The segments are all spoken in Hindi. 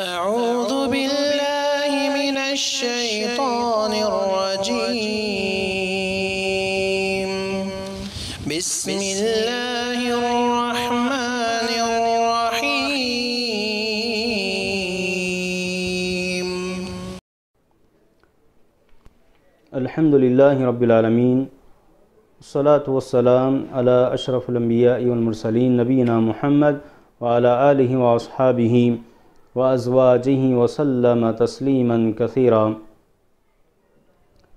أعوذ بالله من الشيطان الرجيم بسم الله الرحمن الرحيم الحمد لله رب العالمين الصلاة والسلام على أشرف الأنبياء والمرسلين نبينا محمد وعلى آله وأصحابه وأزواجه وسلم تسليما كثيرا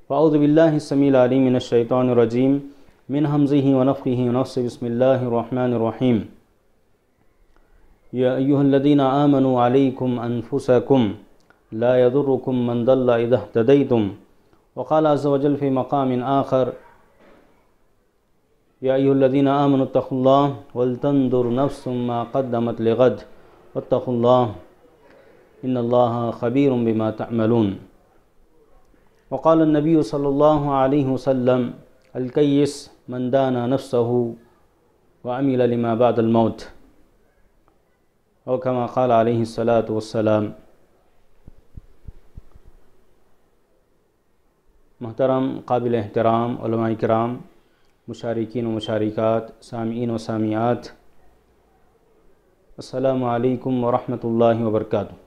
فأعوذ بالله السميع العليم من الشيطان الرجيم من همزه ونفخه ونفسه بسم الله الرحمن الرحيم يا أيها الذين آمنوا عليكم أنفسكم لا يضركم من ضل إذا اهتديتم وقال عز وجل في مقام آخر يا أيها الذين آمنوا اتقوا الله ولتنظر نفس ما قدمت لغد واتقوا الله إن الله خبير بما تعملون وقال النبي صلى الله عليه وسلم الكيس من دان نفسه وعمل لما بعد الموت أو كما قال عليه الصلاة والسلام محترم قابل احترام علماء کرام مشارکین و مشارکات سامعین و سامعات السلام علیکم ورحمۃ اللہ وبرکاتہ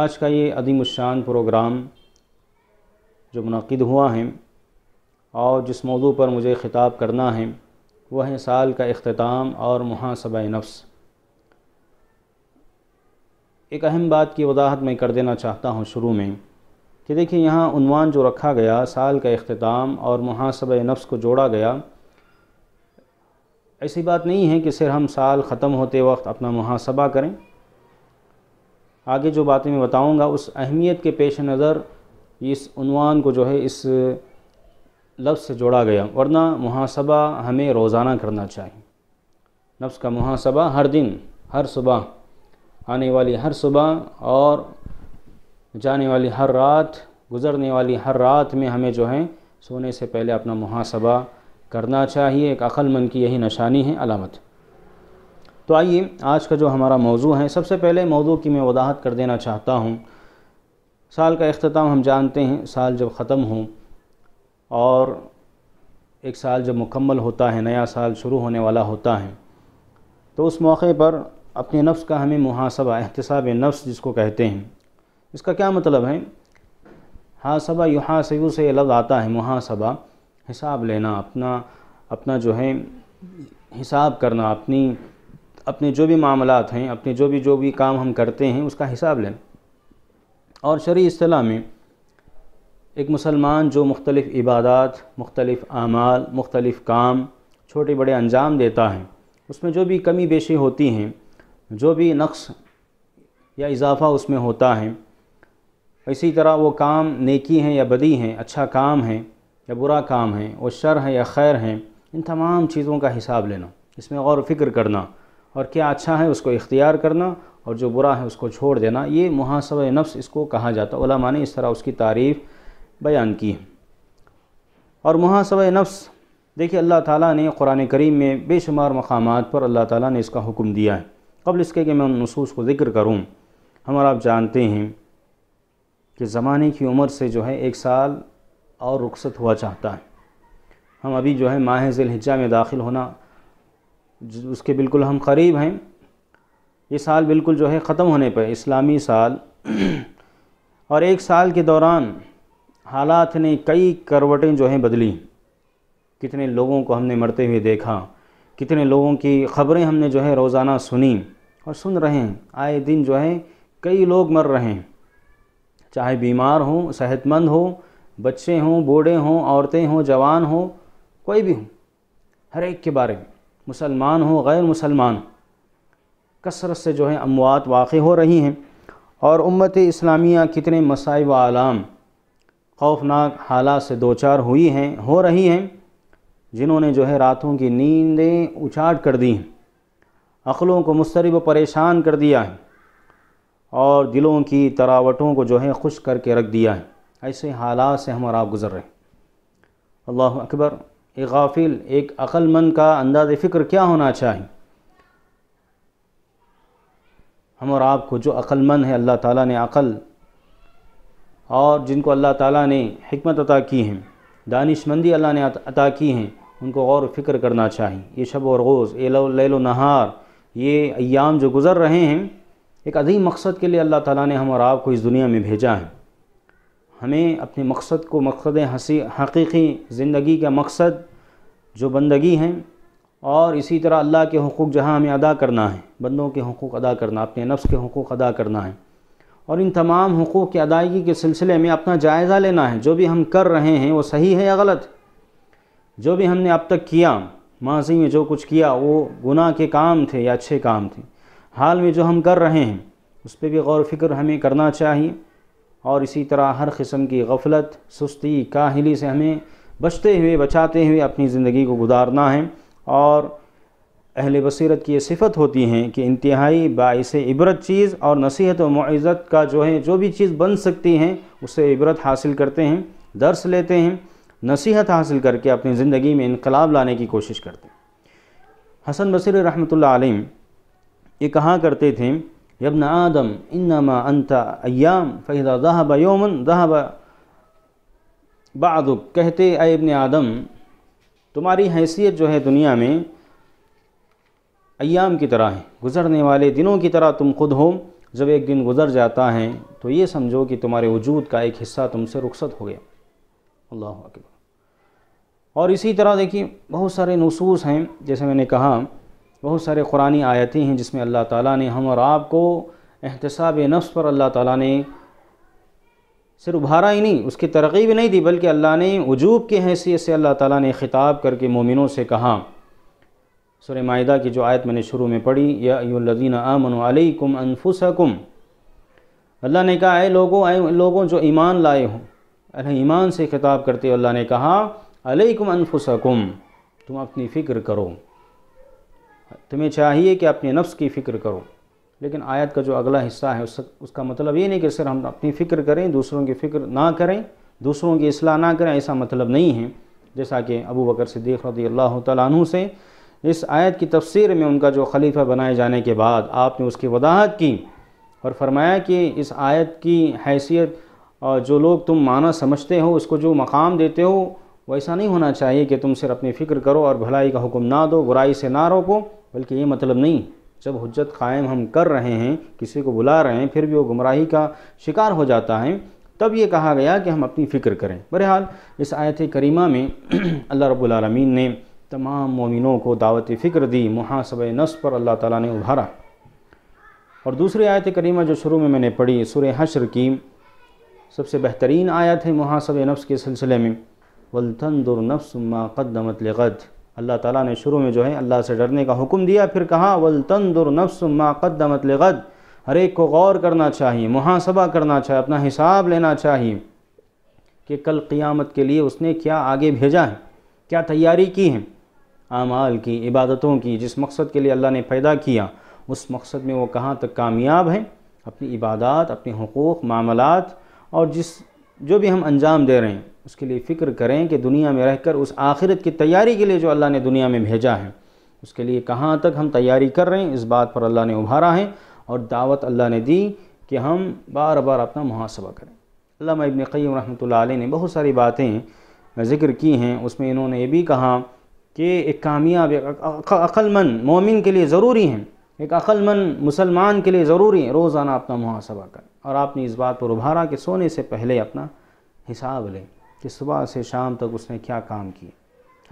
आज का ये अदीमशान प्रोग्राम जो मनद हुआ है और जिस मौजू पर मुझे ख़िताब करना है वह है साल का अख्ताम और महासभा नफ्स एक अहम बात की वजाहत मैं कर देना चाहता हूँ शुरू में कि देखिए यहाँ उनवान जो रखा गया साल का अख्ताम और महासब नफ्स को जोड़ा गया ऐसी बात नहीं है कि सिर्फ हम साल ख़त्म होते वक्त अपना मुहासबा करें आगे जो बातें मैं बताऊँगा उस अहमियत के पेश नज़र इस उनवान को जो है इस लफ्ज़ से जोड़ा गया वरना मुहासबा हमें रोज़ाना करना चाहिए नफ्स का मुहासबा हर दिन हर सुबह आने वाली हर सुबह और जाने वाली हर रात गुज़रने वाली हर रात में हमें जो है सोने से पहले अपना मुहासबा करना चाहिए एक अक़लमंद की यही निशानी है अलामत तो आइए आज का जो हमारा मौजू है सबसे पहले मौजू की मैं वजाहत कर देना चाहता हूँ साल का अख्ताम हम जानते हैं साल जब ख़त्म हो और एक साल जब मुकम्मल होता है नया साल शुरू होने वाला होता है तो उस मौके पर अपने नफ्स का हमें मुहासबा एहतसाब नफ्स जिसको कहते हैं इसका क्या मतलब है हासबा युहासयू से लफ़ लफ्ज़ आता है मुहासबा हिसाब लेना अपना अपना जो है हिसाब करना अपनी अपने जो भी मामला हैं अपने जो भी जो भी काम हम करते हैं उसका हिसाब लें और शरी असलाह में एक मुसलमान जो मुख्तलिफ़ इबादत मुख्तलिफ़ आमाल मुख्तलिफ़ काम छोटे बड़े अंजाम देता है उसमें जो भी कमी बेशी होती हैं जो भी नक्स या इजाफ़ा उसमें होता है इसी तरह वो काम नेकी हैं या बदी हैं अच्छा काम है या बुरा काम है वो शर है या खैर हैं इन तमाम चीज़ों का हिसाब लेना इसमें गौर फिक्र करना और क्या अच्छा है उसको इख्तियार करना और जो बुरा है उसको छोड़ देना ये मुहासब नफ्स इसको कहा जाता है ओलामा ने इस तरह उसकी तारीफ़ बयान की और मुहासब नफ्स देखिए अल्लाह ताला ने कुरान करीम में बेशुमार मकाम पर अल्लाह ताला ने इसका हुक्म दिया है कबल इसके कि मैं उन नसूस को ज़िक्र करूँ हम और आप जानते हैं कि ज़माने की उम्र से जो है एक साल और रुखसत हुआ चाहता है हम अभी जो है माह ज़िलहिजा में दाखिल होना उसके बिल्कुल हम करीब हैं ये साल बिल्कुल जो है ख़त्म होने पर इस्लामी साल और एक साल के दौरान हालात ने कई करवटें जो हैं बदली कितने लोगों को हमने मरते हुए देखा कितने लोगों की ख़बरें हमने जो है रोज़ाना सुनी और सुन रहे हैं आए दिन जो है कई लोग मर रहे हैं चाहे बीमार हों सेहतमंद हो बच्चे हों बूढ़े हों औरतें हों जवान हों कोई भी हों हर एक के बारे में मुसलमान हो गैर मुसलमान कसरत से जो है अमवात वाक़ हो रही हैं और उम्मत इस्लामिया कितने मसाइब आलाम खौफनाक हालात से दो चार हुई हैं हो रही हैं जिन्होंने जो है रातों की नींदें उछाट कर दी हैं अक़लों को मुस्तरब परेशान कर दिया है और दिलों की तरावटों को जो है खुश करके रख दिया है ऐसे हालात से हमारा आप गुज़र रहे हैं अल्लाह अकबर एक गाफिल एक अक्लमंद का अंदाज फ़िक्र क्या होना चाहिए हम और आपको जो अक्लमंद है अल्लाह ताला ने अक़ल और जिनको अल्लाह ताला ने हमत अता की है दानिशमंदी अल्लाह ने अता की हैं उनको गौर फ़िक्र करना चाहिए ये शब और रोज़ ये लैल नहार ये अयाम जो गुज़र रहे हैं एक अजीम मकसद के लिए अल्लाह ताला ने हम और आपको इस दुनिया में भेजा है हमें अपने मकसद को मकसद हसी हकीकी ज़िंदगी का मकसद जो बंदगी हैं और इसी तरह अल्लाह के हकूक़ जहाँ हमें अदा करना है बंदों के हकूक़ अदा करना अपने नफ्स के हकूक़ अदा करना है और इन तमाम हकूक़ की अदायगी के सिलसिले में अपना जायज़ा लेना है जो भी हम कर रहे हैं वो सही है या गलत जो भी हमने अब तक किया माजी में जो कुछ किया वो गुनाह के काम थे या अच्छे काम थे हाल में जो हम कर रहे हैं उस पर भी गौर फिक्र हमें करना चाहिए और इसी तरह हर किस्म की गफलत सुस्ती काहली से हमें बचते हुए बचाते हुए अपनी ज़िंदगी को गुजारना है और अहल बसरत की ये सिफत होती हैं कि इंतहाई बायस इबरत चीज़ और नसीहत व मज़त का जो है जो भी चीज़ बन सकती हैं उससे इबरत हासिल करते हैं दर्स लेते हैं नसीहत हासिल करके अपनी ज़िंदगी में इनकलाब लाने की कोशिश करते हैं हसन बसर रहमत आलम ये कहा करते थे यबन आदम इन्नमा अंत अयाम फ़ैदा दहब योमन दहब बाद कहते अबन आदम तुम्हारी हैसियत जो है दुनिया में अयाम की तरह है गुज़रने वाले दिनों की तरह तुम खुद हो जब एक दिन गुज़र जाता है तो ये समझो कि तुम्हारे वजूद का एक हिस्सा तुमसे रुखसत हो गया अल्लाह अकबर और इसी तरह देखिए बहुत सारे नसूस हैं जैसे मैंने कहा बहुत सारे कुरानी आयतें हैं जिसमें अल्लाह ताला ने हम और आप को एहतसाब नफ्स पर अल्लाह ताला ने सिर्फ उभारा ही नहीं उसकी तरगीब नहीं दी बल्कि अल्लाह ने वजूब की हैसियत से अल्लाह ताला ने ख़िताब करके मोमिनों से कहा सुर माहा की जो आयत मैंने शुरू में पढ़ी यादीन आमन अलकुम अनफुसकुम अल्लाह ने कहा आए लोगों लोगों जो ईमान लाए हों अल्लाह ईमान से खिताब करते हुए अल्लाह ने कहा अलकुम अनफुसकुम तुम अपनी फ़िक्र करो तुम्हें चाहिए कि अपने नफ्स की फ़िक्र करो लेकिन आयत का जो अगला हिस्सा है उस, उसका मतलब ये नहीं कि सिर्फ हम अपनी फ़िक्र करें दूसरों की फ़िक्र ना करें दूसरों की असलाह ना करें ऐसा मतलब नहीं है जैसा कि अबू बकर सिद्दीक़ रदी अल्लाह तु से इस आयत की तफसीर में उनका जो खलीफा बनाए जाने के बाद आपने उसकी वजाहत की और फरमाया कि इस आयत की हैसियत और जो लोग तुम माना समझते हो उसको जो मकाम देते हो वैसा नहीं होना चाहिए कि तुम सिर्फ अपनी फ़िक्र करो और भलाई का हुक्म ना दो बुराई से ना रोको बल्कि ये मतलब नहीं जब हजत कायम हम कर रहे हैं किसी को बुला रहे हैं फिर भी वो गुमराही का शिकार हो जाता है तब ये कहा गया कि हम अपनी फ़िक्र करें बहरहाल इस आयत करीमा में अल्लाह रब्लमीन ने तमाम मोमिनों को दावत फ़िक्र दी महासब नस पर अल्लाह ताला ने उभारा और दूसरी आयत करीमा जो शुरू में मैंने पढ़ी सुर हशर की सबसे बेहतरीन आयत है महासब नफ्स के सिलसिले में वलतन दुर नफ्स मा कदमत अल्लाह ताला ने शुरू में जो है अल्लाह से डरने का हुक्म दिया फिर कहा वल तंदुर नफ्स माक़दमत लगद हर एक को गौर करना चाहिए मुहासबा करना चाहिए अपना हिसाब लेना चाहिए कि कल क़ियामत के लिए उसने क्या आगे भेजा है क्या तैयारी की है आमाल की इबादतों की जिस मकसद के लिए अल्लाह ने पैदा किया उस मकसद में वो कहाँ तक कामयाब हैं अपनी इबादत अपने हकूक़ मामलात और जिस जो भी हम अंजाम दे रहे हैं उसके लिए फ़िक्र करें कि दुनिया में रहकर उस आखिरत की तैयारी के लिए जो अल्लाह ने दुनिया में भेजा है उसके लिए कहाँ तक हम तैयारी कर रहे हैं इस बात पर अल्लाह ने उभारा है और दावत अल्लाह ने दी कि हम बार बार अपना मुहासबा करें अल्लाह इबन क़ीम रहमत ने बहुत सारी बातें ज़िक्र की हैं उसमें इन्होंने ये भी कहा कि एक कामयाब अक्लमंद मोमिन के लिए ज़रूरी हैं एक अक्लमंद मुसलमान के लिए ज़रूरी है रोज़ाना अपना मुहासबा करें और आपने इस बात पर उभारा कि सोने से पहले अपना हिसाब लें कि सुबह से शाम तक उसने क्या काम किए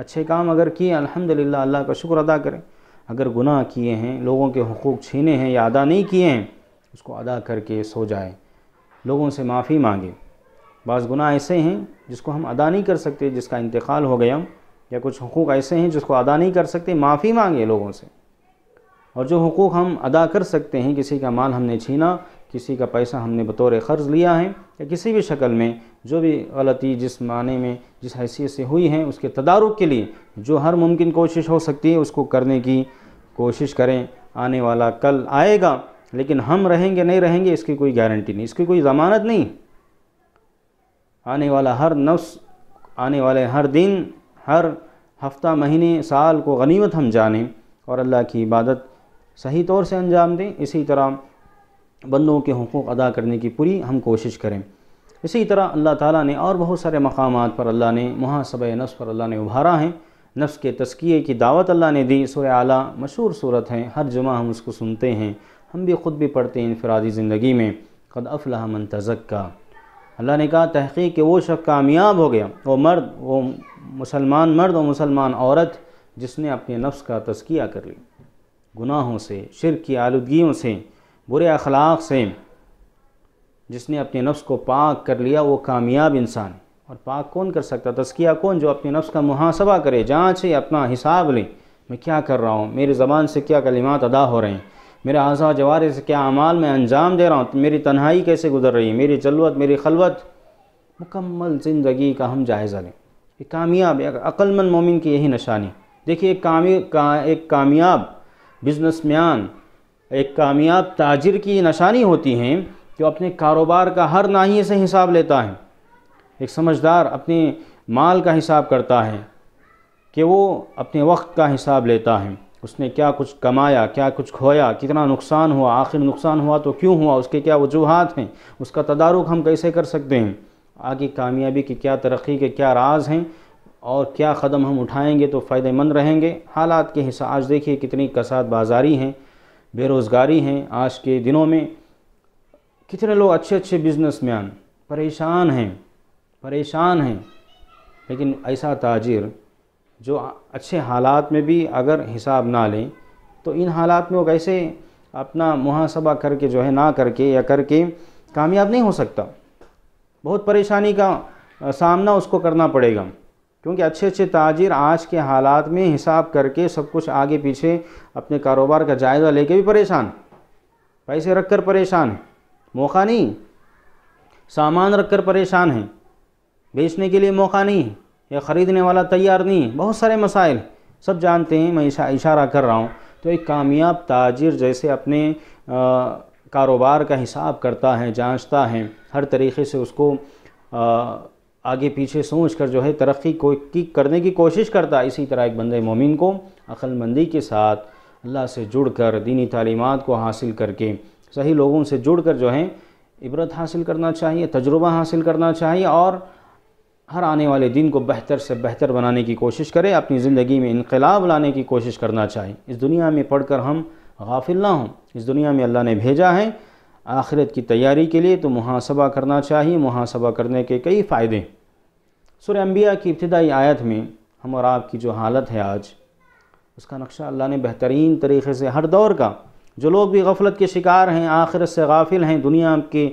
अच्छे काम अगर किए अल्हम्दुलिल्लाह अल्लाह का शुक्र अदा करें अगर गुनाह किए हैं लोगों के हकूक़ छीने हैं या अदा नहीं किए हैं उसको अदा करके सो जाए लोगों से माफ़ी मांगे बाज़ गुनाह ऐसे हैं जिसको हम अदा नहीं कर सकते जिसका इंतकाल हो गया या कुछ हकूक़ ऐसे हैं जिसको अदा नहीं कर सकते माफ़ी मांगे लोगों से और जो हकूक़ हम अदा कर सकते हैं किसी का माल हमने छीना किसी का पैसा हमने बतौर ख़र्ज़ लिया है या किसी भी शक्ल में जो भी गलती जिस माने में जिस हैसियत से हुई है उसके तदारुक के लिए जो हर मुमकिन कोशिश हो सकती है उसको करने की कोशिश करें आने वाला कल आएगा लेकिन हम रहेंगे नहीं रहेंगे इसकी कोई गारंटी नहीं इसकी कोई ज़मानत नहीं आने वाला हर नफ्स आने वाले हर दिन हर हफ्ता महीने साल को गनीमत हम जानें और अल्लाह की इबादत सही तौर से अंजाम दें इसी तरह बंदों के हकूक़ अदा करने की पूरी हम कोशिश करें इसी तरह अल्लाह ताला ने और बहुत सारे मकाम पर अल्लाह ने महासब नफ़ पर अल्लाह ने उभारा है नफ्स के तस्किए की दावत अल्लाह ने दी सुर आला मशहूर सूरत है हर जुमा हम उसको सुनते हैं हम भी ख़ुद भी पढ़ते हैं इनफरादी ज़िंदगी में कद अफला मन का अल्लाह ने कहा तहक़ीक के वो शख्स कामयाब हो गया वो मर्द वो मुसलमान मर्द और मुसलमान औरत जिसने अपने नफ्स का तस्किया कर लिया गुनाहों से शिर की आलूदगियों से बुरे अखलाक से जिसने अपने नफ्स को पाक कर लिया वो कामयाब इंसान है और पाक कौन कर सकता तस्किया कौन जो अपने नफ्स का मुहासबा करे जाँचे अपना हिसाब लें मैं क्या कर रहा हूँ मेरी ज़बान से क्या कलिमात अदा हो रहे हैं मेरे आज़ा जवारे से क्या अमाल मैं अंजाम दे रहा हूँ तो मेरी तन्हाई कैसे गुजर रही है मेरी जलवत मेरी खलवत मुकम्मल ज़िंदगी का हम जायज़ा लें एक कामयाब एक अक्लमंद मोमिन की यही निशानी देखिए एक कामी का एक कामयाब बिजनेस मैन एक कामयाब ताजिर की निशानी होती हैं जो अपने कारोबार का हर नाहिए से हिसाब लेता है एक समझदार अपने माल का हिसाब करता है कि वो अपने वक्त का हिसाब लेता है उसने क्या कुछ कमाया क्या कुछ खोया कितना नुकसान हुआ आखिर नुकसान हुआ तो क्यों हुआ उसके क्या वजूहत हैं उसका तदारुक हम कैसे कर सकते हैं आगे कामयाबी की क्या तरक्की के क्या राज हैं और क्या कदम हम उठाएंगे तो फ़ायदेमंद रहेंगे हालात के हिसाब आज देखिए कितनी कसात बाजारी हैं बेरोज़गारी हैं आज के दिनों में कितने लोग अच्छे अच्छे बिजनेसमैन परेशान हैं परेशान हैं लेकिन ऐसा ताजिर जो अच्छे हालात में भी अगर हिसाब ना लें तो इन हालात में वो कैसे अपना मुहासबा करके जो है ना करके या करके कामयाब नहीं हो सकता बहुत परेशानी का सामना उसको करना पड़ेगा क्योंकि अच्छे अच्छे ताजिर आज के हालात में हिसाब करके सब कुछ आगे पीछे अपने कारोबार का जायज़ा लेके भी परेशान पैसे रख कर परेशान है मौका नहीं सामान रख कर परेशान है बेचने के लिए मौका नहीं है या ख़रीदने वाला तैयार नहीं है बहुत सारे मसाइल सब जानते हैं मैं इशारा कर रहा हूँ तो एक कामयाब ताजिर जैसे अपने कारोबार का हिसाब करता है जांचता है हर तरीके से उसको आ, आगे पीछे सोच कर जो है तरक्की को की करने की कोशिश करता है इसी तरह एक बंदे मोमिन को अकलमंदी के साथ अल्लाह से जुड़ कर दीनी तालीमत को हासिल करके सही लोगों से जुड़ कर जो है इबरत हासिल करना चाहिए तजुर्बा हासिल करना चाहिए और हर आने वाले दिन को बेहतर से बेहतर बनाने की कोशिश करें अपनी ज़िंदगी में इनकलाब लाने की कोशिश करना चाहिए इस दुनिया में पढ़ कर हम गाफिल ना हों इस दुनिया में अल्लाह ने भेजा है आखिरत की तैयारी के लिए तो मुहासबा करना चाहिए मुहासबा करने के कई फ़ायदे सुर अम्बिया की इब्तदाई आयत में हम और आपकी जो हालत है आज उसका नक्शा अल्लाह ने बेहतरीन तरीके से हर दौर का जो लोग भी गफलत के शिकार हैं आखिरत से गाफिल हैं दुनिया के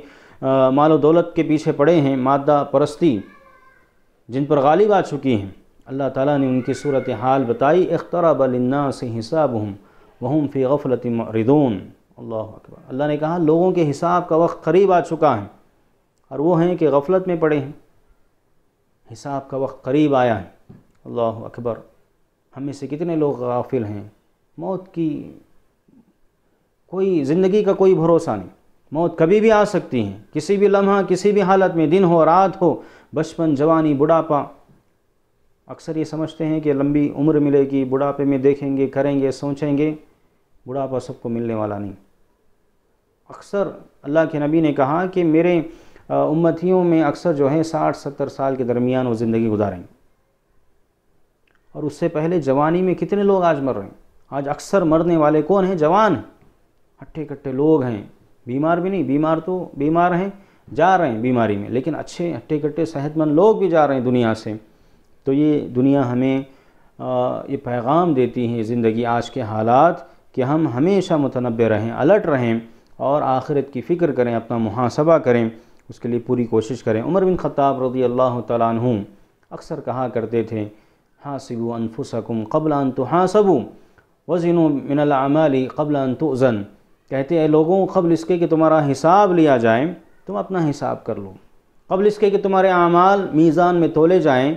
माल दौलत के पीछे पड़े हैं मादा परस्ती जिन पर गालिब आ चुकी हैं अल्लाह ताला ने उनकी सूरत हाल बताई अख्तरा बलिन्ना से हिसाब हम वहम फ़ी गफलत मरदून अल्लाह अकबर अल्लाह ने कहा लोगों के हिसाब का वक्त करीब आ चुका है और वो हैं कि गफलत में पड़े हैं हिसाब का वक्त करीब आया है अल्लाह अकबर हम में से कितने लोग गाफिल हैं मौत की कोई ज़िंदगी का कोई भरोसा नहीं मौत कभी भी आ सकती है किसी भी लम्हा किसी भी हालत में दिन हो रात हो बचपन जवानी बुढ़ापा अक्सर ये समझते हैं कि लंबी उम्र मिलेगी बुढ़ापे में देखेंगे करेंगे सोचेंगे बुढ़ापा सबको मिलने वाला नहीं अक्सर अल्लाह के नबी ने कहा कि मेरे उम्मतियों में अक्सर जो है साठ सत्तर साल के दरमियान वो ज़िंदगी गुजारेंगे और उससे पहले जवानी में कितने लोग आज मर रहे हैं आज अक्सर मरने वाले कौन हैं जवान अट्ठे हट्टे कट्टे लोग हैं बीमार भी नहीं बीमार तो बीमार हैं जा रहे हैं बीमारी में लेकिन अच्छे हट्टे कट्टे सेहतमंद लोग भी जा रहे हैं दुनिया से तो ये दुनिया हमें ये पैगाम देती है ज़िंदगी आज के हालात कि हम हमेशा मुतनबे रहें अलर्ट रहें और आखिरत की फ़िक्र करें अपना मुहासबा करें उसके लिए पूरी कोशिश करें उमर बिन ख़त्ताब रज़ी अल्लाह तुम अक्सर कहा करते थे हासिबू अनफुसकुम कबलान तो हासबू वज़िन मिनलामली कबलान तो ज़न कहते हैं लोगों कबल इसके कि तुम्हारा हिसाब लिया जाए तुम अपना हिसाब कर लो कबल इसके कि तुम्हारे आमाल मीज़ान में तोले जाएँ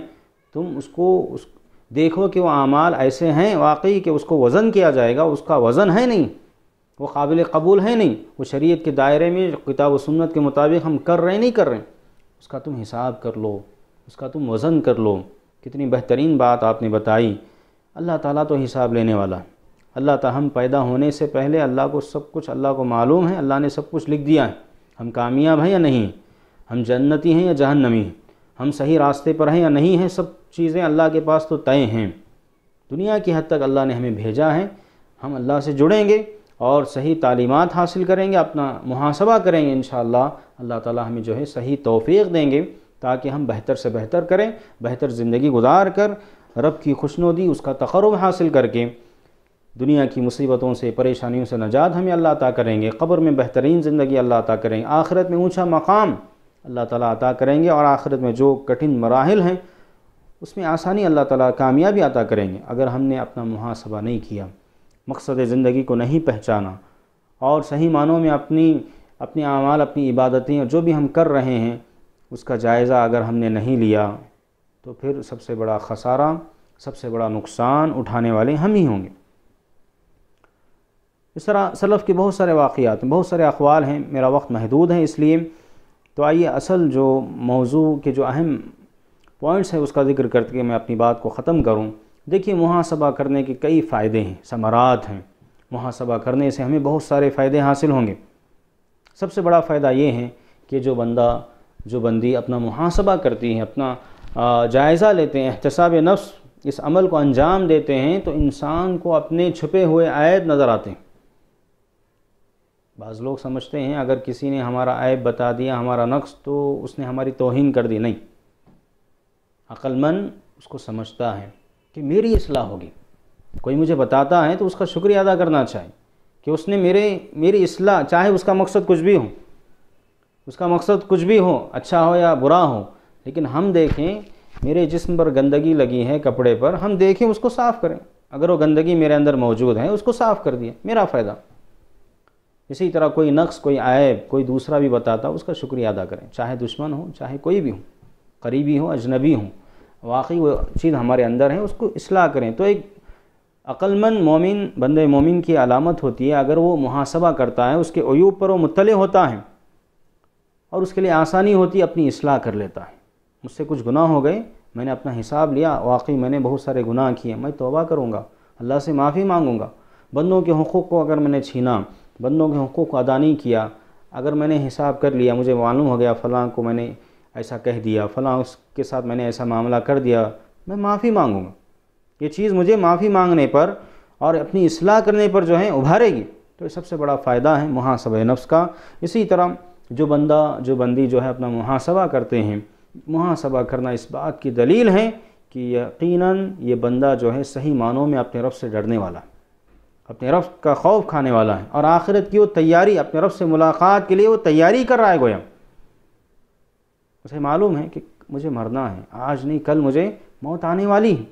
तुम उसको उस देखो कि वह अमाल ऐसे हैं वाकई कि उसको वज़न किया जाएगा उसका वज़न है नहीं वो काबिल कबूल है नहीं वो शरीयत के दायरे में किताब सुन्नत के मुताबिक हम कर रहे नहीं कर रहे उसका तुम हिसाब कर लो उसका तुम वज़न कर लो कितनी बेहतरीन बात आपने बताई अल्लाह ताला तो हिसाब लेने वाला अल्लाह तहम हम पैदा होने से पहले अल्लाह को सब कुछ अल्लाह को मालूम है अल्लाह ने सब कुछ लिख दिया है हम कामयाब हैं या नहीं हम जन्नती हैं या जहन्नमी हैं हम सही रास्ते पर हैं या नहीं हैं सब चीज़ें अल्लाह के पास तो तय हैं दुनिया की हद तक अल्लाह ने हमें भेजा है हम अल्लाह से जुड़ेंगे और सही तालीमत हासिल करेंगे अपना मुहासबा करेंगे इन अल्लाह ताला हमें जो है सही तोफ़ी देंगे ताकि हम बेहतर से बेहतर करें बेहतर ज़िंदगी गुजार कर रब की खुशनुदी उसका तकरब हासिल करके दुनिया की मुसीबतों से परेशानियों से नजात हमें अल्लाह अता करेंगे कब्र में बेहतरीन ज़िंदगी अल्लाह अता करेंगे आखिरत में ऊँचा मकाम अल्लाह ताला अता करेंगे और आखिरत में जो कठिन मराहल हैं उसमें आसानी अल्लाह ताला कामयाबी अता करेंगे अगर हमने अपना मुहासबा नहीं किया मकसद ज़िंदगी को नहीं पहचाना और सही मानों में अपनी अपने अमाल अपनी इबादतें और जो भी हम कर रहे हैं उसका जायज़ा अगर हमने नहीं लिया तो फिर सबसे बड़ा खसारा सबसे बड़ा नुकसान उठाने वाले हम ही होंगे इस तरह सलफ़ के बहुत सारे वाक़ात बहुत सारे अखबाल हैं मेरा वक्त महदूद है इसलिए तो आइए असल जो मौजू के जो अहम पॉइंट्स हैं उसका जिक्र करके मैं अपनी बात को ख़त्म करूँ देखिए महासभा करने के कई फ़ायदे हैं समरात हैं महासभा करने से हमें बहुत सारे फ़ायदे हासिल होंगे सबसे बड़ा फ़ायदा ये है कि जो बंदा जो बंदी अपना मुहासबा करती है अपना जायज़ा लेते हैं एहतसाब नफ्स इस अमल को अंजाम देते हैं तो इंसान को अपने छुपे हुए आयत नज़र आते हैं बाज़ लोग समझते हैं अगर किसी ने हमारा ऐब बता दिया हमारा नक्श तो उसने हमारी तोहन कर दी नहीं अक्लमंद उसको समझता है कि मेरी असलाह होगी कोई मुझे बताता है तो उसका शुक्रिया अदा करना चाहिए कि उसने मेरे मेरी असलाह चाहे उसका मकसद कुछ भी हो उसका मकसद कुछ भी हो अच्छा हो या बुरा हो लेकिन हम देखें मेरे जिस्म पर गंदगी लगी है कपड़े पर हम देखें उसको साफ़ करें अगर वो गंदगी मेरे अंदर मौजूद है उसको साफ़ कर दिए मेरा फ़ायदा इसी तरह कोई नक्स कोई आयब कोई दूसरा भी बताता उसका शुक्रिया अदा करें चाहे दुश्मन हो चाहे कोई भी हो करीबी हो अजनबी हों वाकई वो चीज़ हमारे अंदर है उसको असलाह करें तो एक अक्लमंद मोमिन बंद मोमिन की अलामत होती है अगर वो मुहासबा करता है उसके अयूब पर वो मुतले होता है और उसके लिए आसानी होती है अपनी असलाह कर लेता है मुझसे कुछ गुनाह हो गए मैंने अपना हिसाब लिया वाकई मैंने बहुत सारे गुनाह किए मैं तोबा करूँगा अल्लाह से माफ़ी मांगूँगा बंदों के हकूक़ को अगर मैंने छीना बंदों के हकूक़ को अदा नहीं किया अगर मैंने हिसाब कर लिया मुझे मालूम हो गया फ़लाँ को मैंने ऐसा कह दिया फ़लाँ उसके साथ मैंने ऐसा मामला कर दिया मैं माफ़ी मांगूंगा ये चीज़ मुझे माफ़ी मांगने पर और अपनी असलाह करने पर जो है उभारेगी तो सबसे बड़ा फ़ायदा है मुहासब नफ्स का इसी तरह जो बंदा जो बंदी जो है अपना मुहासबा करते हैं मुहासबा करना इस बात की दलील है कि यकीनन ये बंदा जो है सही मानों में अपने रब से डरने वाला है अपने रफ़ का खौफ खाने वाला है और आखिरत की वो तैयारी अपने रब से मुलाकात के लिए वो तैयारी कर रहा है गोया उसे मालूम है कि मुझे मरना है आज नहीं कल मुझे मौत आने वाली है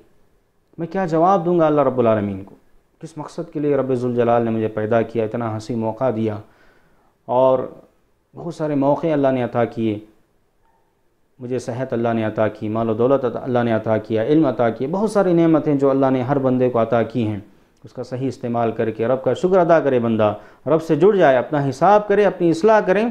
मैं क्या जवाब दूंगा अल्लाह रब्बुल को किस मकसद के लिए जलाल ने मुझे पैदा किया इतना हंसी मौका दिया और बहुत सारे मौक़े अल्लाह ने अता किए मुझे सेहत अल्लाह ने अता की मालो दौलत अल्लाह ने अता किया इल्म अता किया बहुत सारी नेमतें जो अल्लाह ने हर बंदे को अता की हैं उसका सही इस्तेमाल करके रब का शुक्र अदा करे बंदा रब से जुड़ जाए अपना हिसाब करे अपनी असलाह करें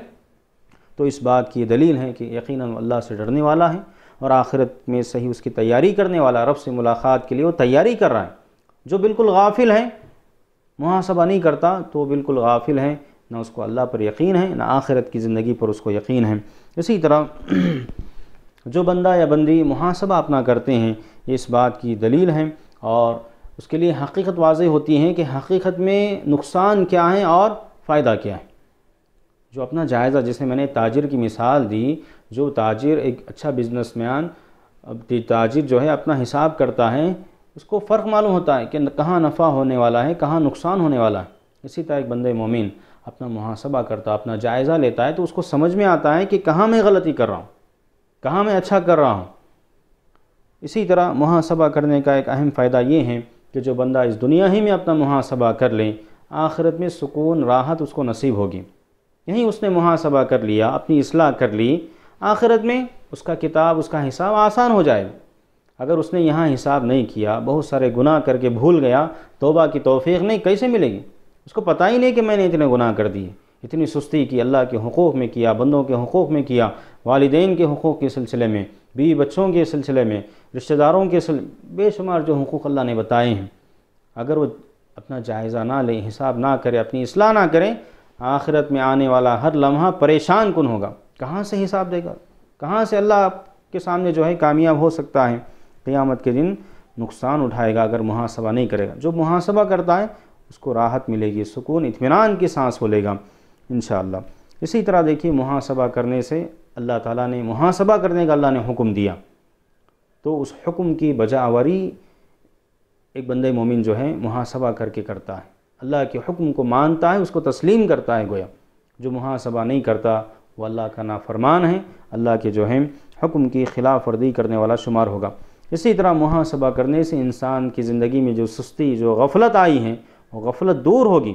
तो इस बात की दलील है कि यकीन अल्लाह से डरने वाला है और आखिरत में सही उसकी तैयारी करने वाला रब से मुलाकात के लिए वो तैयारी कर रहा है जो बिल्कुल गाफिल है मुहासबा नहीं करता तो बिल्कुल गाफिल है ना उसको अल्लाह पर यकीन है ना आखिरत की ज़िंदगी पर उसको यकीन है इसी तरह जो बंदा या बंदी मुहासबा अपना करते हैं ये इस बात की दलील है और उसके लिए हकीकत वाज होती हैं कि हकीकत में नुकसान क्या है और फ़ायदा क्या है जो अपना जायज़ा जैसे मैंने ताजिर की मिसाल दी जो ताजिर एक अच्छा बिजनेसमैन ताजिर जो है अपना हिसाब करता है उसको फ़र्क मालूम होता है कि कहाँ नफ़ा होने वाला है कहाँ नुकसान होने वाला है इसी तरह एक बंदे मोमिन अपना मुहासबा करता अपना जायज़ा लेता है तो उसको समझ में आता है कि कहाँ मैं गलती कर रहा हूँ कहाँ मैं अच्छा कर रहा हूँ इसी तरह मुहासबा करने का एक अहम फ़ायदा ये है कि जो बंदा इस दुनिया ही में अपना मुहासबा कर ले आखिरत में सुकून राहत उसको नसीब होगी यानी उसने मुहासबा कर लिया अपनी असलाह कर ली आखिरत में उसका किताब उसका हिसाब आसान हो जाएगा अगर उसने यहाँ हिसाब नहीं किया बहुत सारे गुनाह करके भूल गया तोबा की तोफ़ी नहीं कैसे मिलेगी उसको पता ही नहीं कि मैंने इतने गुनाह कर दिए इतनी सुस्ती की अल्लाह के हकूक़ में किया बंदों के हकूक़ में किया वालदेन के हकूक़ के सिलसिले में बीवी बच्चों के सिलसिले में रिश्तेदारों के सिल बेशुमार जो हकूक़ अल्लाह ने बताए हैं अगर वो अपना जायज़ा ना लें हिसाब ना करें अपनी असलाह ना करें आखिरत में आने वाला हर लम्हा परेशान कन होगा कहाँ से हिसाब देगा कहाँ से अल्लाह के सामने जो है कामयाब हो सकता है क़ियामत के दिन नुकसान उठाएगा अगर मुहासबा नहीं करेगा जो मुहासबा करता है उसको राहत मिलेगी सुकून इतमान की सांस हो लेगा इन इसी तरह देखिए मुहासबा करने से अल्लाह ताला ने मुहासबा करने का अल्लाह ने हुक्म दिया तो उस हुक्म की बजावरी एक बंदे मोमिन जो है मुहासबा करके करता है अल्लाह के हुक्म को मानता है उसको तस्लीम करता है गोया जो मुहासबा नहीं करता वो अल्लाह का नाफरमान है अल्लाह के जो है हुक्म की खिलाफ वर्दी करने वाला शुमार होगा इसी तरह मुहासबा करने से इंसान की ज़िंदगी में जो सुस्ती जो गफलत आई है वो गफलत दूर होगी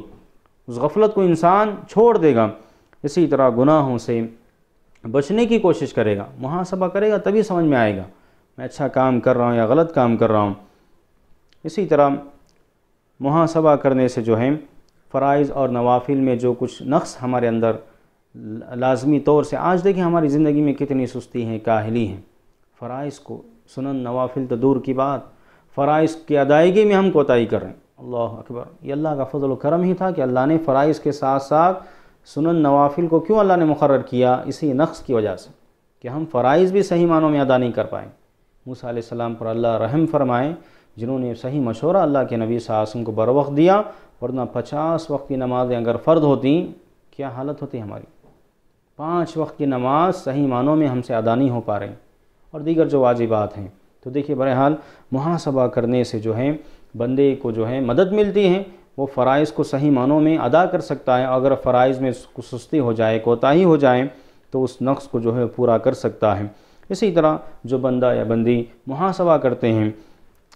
उस गफलत को इंसान छोड़ देगा इसी तरह गुनाहों से बचने की कोशिश करेगा मुहासबा करेगा तभी समझ में आएगा मैं अच्छा काम कर रहा हूँ या गलत काम कर रहा हूँ इसी तरह मुहासबा करने से जो है फ़रज़ और नवाफिल में जो कुछ नक्स हमारे अंदर लाजमी तौर से आज देखिए हमारी ज़िंदगी में कितनी सुस्ती है काहली हैं फराइज को सुनन नवाफिल तो दूर की बात फराइज की अदायगी में हम कोताही कर रहे हैं अल्लाह अकबर ये अल्लाह का फजल करम ही था कि अल्लाह ने फ़राइज़ के साथ साथ सुनन नवाफिल को क्यों अल्लाह ने मुकर किया इसी नक्स की वजह से कि हम फ़रज़ भी सही मानों में अदा नहीं कर पाए मूसा सलाम पर अल्लाह रहम फरमाएँ जिन्होंने सही मशवरा अल्लाह के नबी सासम को बर वक्त दिया वरना पचास वक्त की नमाज़ें अगर फ़र्द होती क्या हालत होती हमारी पाँच वक्त की नमाज सही मानों में हमसे अदा नहीं हो पा रही और दीगर जो वाजिबात हैं तो देखिए बहरहाल मुहासबा करने से जो है बंदे को जो है मदद मिलती है वो फ़राइज़ को सही मानों में अदा कर सकता है अगर फ़राइज़ में सुस्ती हो जाए कोताही हो जाए तो उस नक्स को जो है पूरा कर सकता है इसी तरह जो बंदा या बंदी मुहासबा करते हैं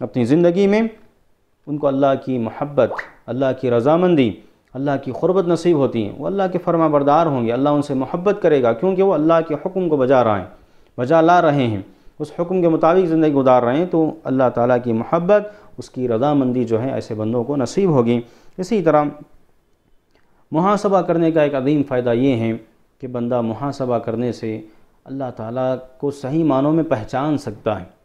अपनी ज़िंदगी में उनको अल्लाह की मोहब्बत अल्लाह की रजामंदी अल्लाह की ग़ुरबत नसीब होती है वो अल्लाह के फरमा बरदार होंगे अल्लाह उनसे मोहब्बत करेगा क्योंकि वो अल्लाह के हुक्म को बजा रहे हैं बजा ला रहे हैं उस हुक्म के मुताबिक ज़िंदगी गुजार रहे हैं तो अल्लाह ताला की मोहब्बत उसकी रजामंदी जो है ऐसे बंदों को नसीब होगी इसी तरह मुहासबा करने का एक अदीम फ़ायदा ये है कि बंदा मुहासबा करने से अल्लाह ताला को सही मानों में पहचान सकता है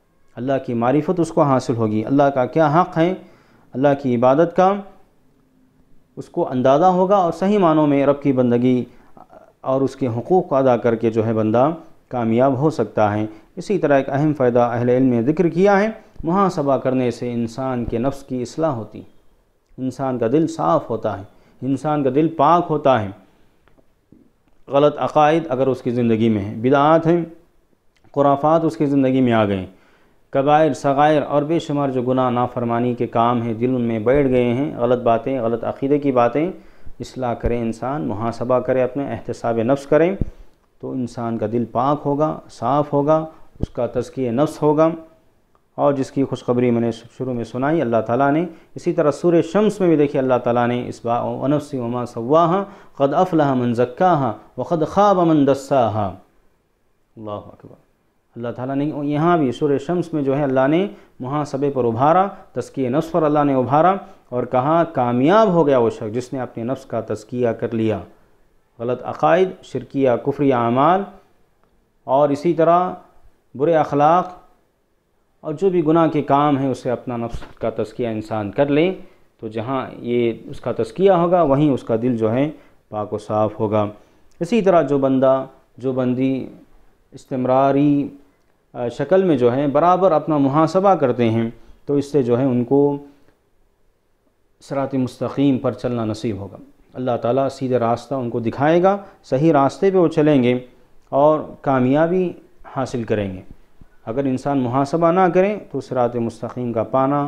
अल्लाह की मारिफत उसको हासिल होगी अल्लाह का क्या हक़ है अल्लाह की इबादत का उसको अंदाज़ा होगा और सही मानों में रब की बंदगी और उसके हकूक़ को अदा करके जो है बंदा कामयाब हो सकता है इसी तरह एक अहम फ़ायदा अहल ने ज़िक्र किया है मुहासबा करने से इंसान के नफ्स की असलाह होती इंसान का दिल साफ़ होता है इंसान का दिल पाक होता है गलत अकायद अगर उसकी ज़िंदगी में है बिदात हैं खुराफात उसकी ज़िंदगी में आ गए कबायर सग़ायर और बेशुमार जो गुनाह नाफरमानी के काम हैं दिल उनमें बैठ गए हैं गलत बातें गलत अक़ीदे की बातें इसलाह करें इंसान मुहासबा करें अपने एहतसाब नफ्स करें तो इंसान का दिल पाक होगा साफ़ होगा उसका तस्की नफ्स होगा और जिसकी खुशखबरी मैंने शुरू में सुनाई अल्लाह ताला ने इसी तरह सूर्य शम्स में भी देखिए अल्लाह ताला ने इस बानफ़ी उमा सवाहा क़द अफ़ला मन जक्का व ख़द ख़्वाब मन हाँ अल्लाह अकबर अल्लाह ताला ने यहाँ भी सूर्य शम्स में जो है अल्लाह ने महासबे पर उभारा तस्किय नफ्स पर अल्लाह ने उभारा और कहा कामयाब हो गया वो शख्स जिसने अपने नफ्स का तस्किया कर लिया गलत अकायद शिरकिया कुफरी अमाल और इसी तरह बुरे अखलाक और जो भी गुनाह के काम हैं उसे अपना नफ्स का तस्किया इंसान कर ले तो जहाँ ये उसका तस्किया होगा वहीं उसका दिल जो है पाक व साफ़ होगा इसी तरह जो बंदा जो बंदी इस्तेमरारी शक्ल में जो है बराबर अपना मुहासबा करते हैं तो इससे जो है उनको सरात मुस्तकीम पर चलना नसीब होगा अल्लाह ताला सीधे रास्ता उनको दिखाएगा सही रास्ते पे वो चलेंगे और कामयाबी हासिल करेंगे अगर इंसान मुहासबा ना करें तो सरात मुस्तकीम का पाना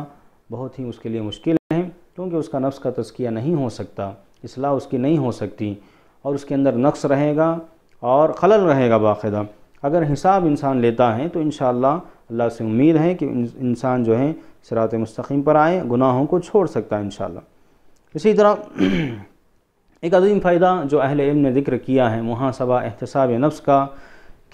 बहुत ही उसके लिए मुश्किल है क्योंकि उसका नफ्स का तस्किया नहीं हो सकता असलाह उसकी नहीं हो सकती और उसके अंदर नक्स रहेगा और खलल रहेगा बाकायदा अगर हिसाब इंसान लेता है तो इन अल्लाह से उम्मीद है कि इंसान जो है सरात मस्तकीम पर आए गुनाहों को छोड़ सकता है इन इसी तरह एक अजीम फ़ायदा जो अहल इल्म ने जिक्र किया है मुहासबा एहतसाब नफ्स का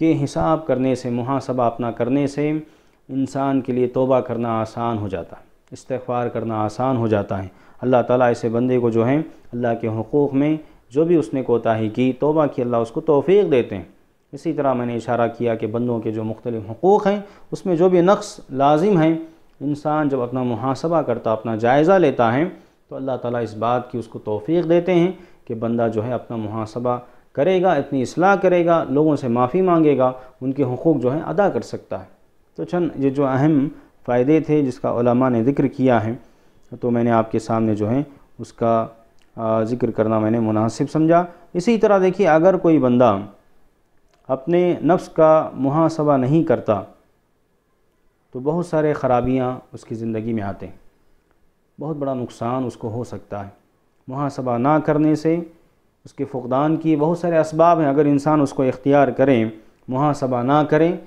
कि हिसाब करने से मुहासबा अपना करने से इंसान के लिए तोबा करना आसान हो जाता है इस्तफार करना आसान हो जाता है अल्लाह ताला ऐसे बंदे को जो है अल्लाह के हकूक़ में जो भी उसने कोताही की तोबा की अल्लाह उसको तोफ़ी देते हैं इसी तरह मैंने इशारा किया कि बंदों के जो मुख्तलिफ हकूक़ हैं उसमें जो भी नक्स लाजिम हैं इंसान जब अपना मुहासबा करता अपना जायज़ा लेता है तो अल्लाह ताला इस बात की उसको तोफ़ी देते हैं कि बंदा जो है अपना मुहासबा करेगा इतनी असलाह करेगा लोगों से माफ़ी मांगेगा उनके हकूक़ जो हैं अदा कर सकता है तो चंद ये जो अहम फ़ायदे थे जिसका ने ज़िक्र किया है तो मैंने आपके सामने जो है उसका ज़िक्र करना मैंने मुनासिब समझा इसी तरह देखिए अगर कोई बंदा अपने नफ्स का मुहासबा नहीं करता तो बहुत सारे ख़राबियाँ उसकी ज़िंदगी में आते हैं बहुत बड़ा नुकसान उसको हो सकता है मुहासबा ना करने से उसके फ़ुकदान की बहुत सारे इसबाब हैं अगर इंसान उसको इख्तियार करें मुहासबा ना करें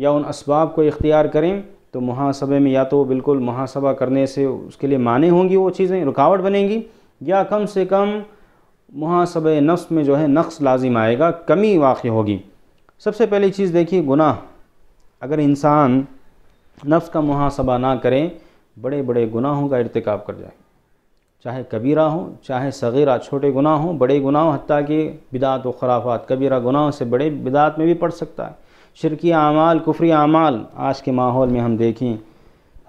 या उन इसबाब को इख्तियार करें तो मुहासबे में या तो बिल्कुल मुहासबा करने से उसके लिए माने होंगी वो चीज़ें रुकावट बनेंगी या कम से कम मुहासब नफ्स में जो है नक्स लाजिम आएगा कमी वाक़ होगी सबसे पहली चीज़ देखिए गुनाह अगर इंसान नफ्स का मुहासबा ना करें बड़े बड़े गुनाहों का इरतकब कर जाए चाहे कबीरा हो चाहे सगीरा छोटे गुनाह हो बड़े गुनाह हती कि बिदात व खराफात कबीरा गुनाहों से बड़े बिदात में भी पड़ सकता है शिरकी अमाल कुफरी अमाल आज के माहौल में हम देखें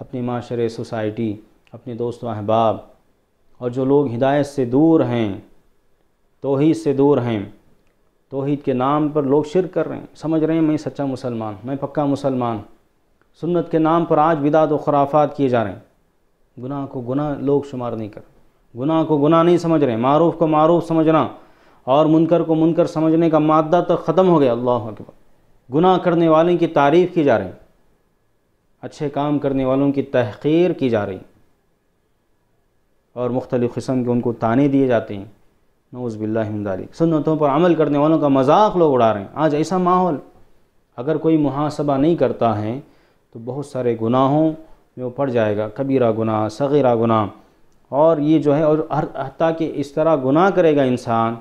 अपनी माशरे सोसाइटी अपने दोस्त अहबाब और जो लोग हिदायत से दूर हैं तोहहीद से दूर हैं तोहहीद के नाम पर लोग शिर कर रहे हैं समझ रहे हैं मैं सच्चा मुसलमान मैं पक्का मुसलमान सुन्नत के नाम पर आज विदात व खुराफात किए जा रहे हैं गुनाह को गुनाह लोग शुमार नहीं कर गुनाह को गुनाह नहीं समझ रहे मारूफ को मारूफ समझना और मुनकर को मुनकर समझने का मादा तो ख़त्म हो गया अल्लाह बाद गुनाह करने वाले की तारीफ़ की जा रही अच्छे काम करने वालों की तहक़ीर की जा रही और मुख्तलिफ़ किस्म के उनको ताने दिए जाते हैं नौज़बिल्लादारी सुनतों पर अमल करने वालों का मजाक लोग उड़ा रहे हैं आज ऐसा माहौल अगर कोई मुहासबा नहीं करता है तो बहुत सारे गुनाहों में वो पड़ जाएगा कबीरा गुनाह सगीरा गुनाह और ये जो है और हर हती कि इस तरह गुनाह करेगा इंसान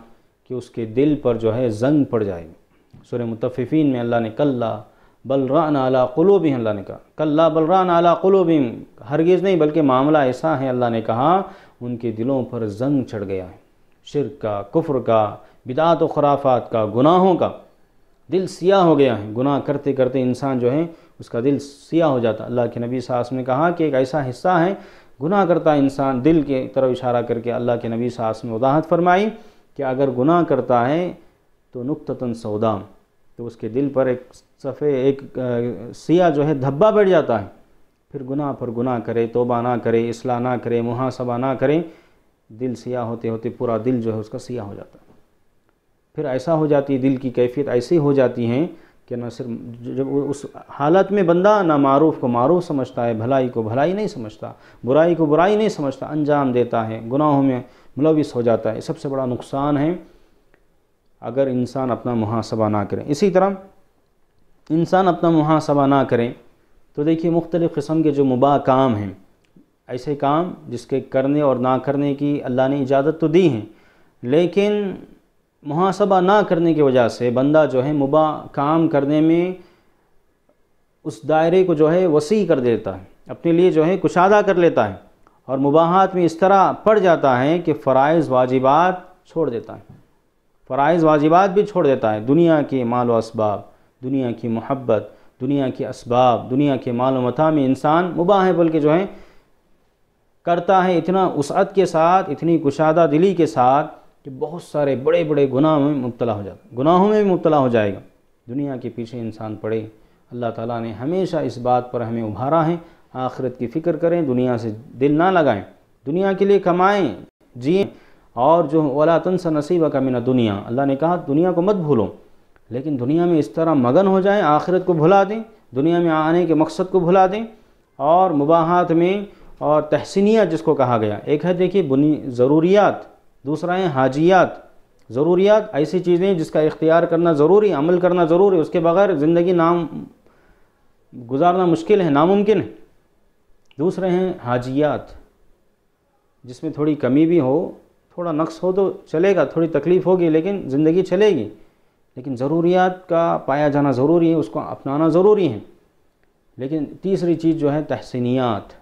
कि उसके दिल पर जो है जंग पड़ जाएगी सुर मुतफ़ीन में अल्लाह ने कल्ला बलरान कुलो भी अल्लाह ने कहा कल्ला बलरान कुलो भी हरगिज़ नहीं बल्कि मामला ऐसा है अल्लाह ने कहा उनके दिलों पर जंग चढ़ गया है शिर का कुफ्र का बिदात व खराफात का गुनाहों का दिल सियाह हो गया है गुनाह करते करते इंसान जो है उसका दिल सियाह हो जाता अल्लाह के नबी सास ने कहा कि एक ऐसा हिस्सा है गुनाह करता इंसान दिल के तरफ इशारा करके अल्लाह के नबी सास ने वजाहत फरमाई कि अगर गुनाह करता है तो नुकतन सौदा तो उसके दिल पर एक सफ़े एक सिया जो है धब्बा बैठ जाता है फिर गुनाह पर गुनाह करे तोबा ना करे इसलाह ना करे मुहासबा ना करें दिल सियाह होते होते पूरा दिल जो है उसका सियाह हो जाता है फिर ऐसा हो जाती है दिल की कैफियत ऐसी हो जाती है कि ना सिर्फ जब उस हालत में बंदा ना मारूफ को मारूफ समझता है भलाई को भलाई नहीं समझता बुराई को बुराई नहीं समझता अंजाम देता है गुनाहों में मुलविस हो जाता है सबसे बड़ा नुकसान है अगर इंसान अपना मुहासबा ना करें इसी तरह इंसान अपना मुहासबा ना करें तो देखिए मुख्तलिफ़ किस्म के जो मुबा काम हैं ऐसे काम जिसके करने और ना करने की अल्लाह ने इजाज़त तो दी है लेकिन मुहासबा ना करने की वजह से बंदा जो है मुबा काम करने में उस दायरे को जो है वसी कर देता है अपने लिए जो है कुशादा कर लेता है और मुबाहत में इस तरह पड़ जाता है कि फ़रज़ वाजिबात छोड़ देता है फ़रज़ वाजिबात भी छोड़ देता है दुनिया के माल व इसबाब दुनिया की मोहब्बत दुनिया के इसबाब दुनिया के मालो मथा में इंसान मुबाह बल्कि जो है करता है इतना उसत के साथ इतनी कुशादा दिली के साथ कि बहुत सारे बड़े बड़े गुनाह में मुबला हो जाता गुनाहों में भी मुबतला हो जाएगा दुनिया के पीछे इंसान पड़े अल्लाह ताला ने हमेशा इस बात पर हमें उभारा है आखिरत की फ़िक्र करें दुनिया से दिल ना लगाएं दुनिया के लिए कमाएं जिए और जो वाला तनसा नसीबा का मिना दुनिया अल्लाह ने कहा दुनिया को मत भूलो लेकिन दुनिया में इस तरह मगन हो जाएं आखिरत को भुला दें दुनिया में आने के मकसद को भुला दें और मुबाहत में और तहसीनिया जिसको कहा गया एक है देखिए बुनी ज़रूरियात दूसरा है हाजियात ज़रूरियात ऐसी चीज़ें जिसका इख्तियार करना ज़रूरी अमल करना ज़रूरी उसके बगैर ज़िंदगी नाम गुजारना मुश्किल है नामुमकिन है दूसरे हैं हाजियात जिसमें थोड़ी कमी भी हो थोड़ा नक्स हो तो चलेगा थोड़ी तकलीफ़ होगी लेकिन ज़िंदगी चलेगी लेकिन ज़रूरियात का पाया जाना ज़रूरी है उसको अपनाना ज़रूरी है लेकिन तीसरी चीज़ जो है तहसीनियात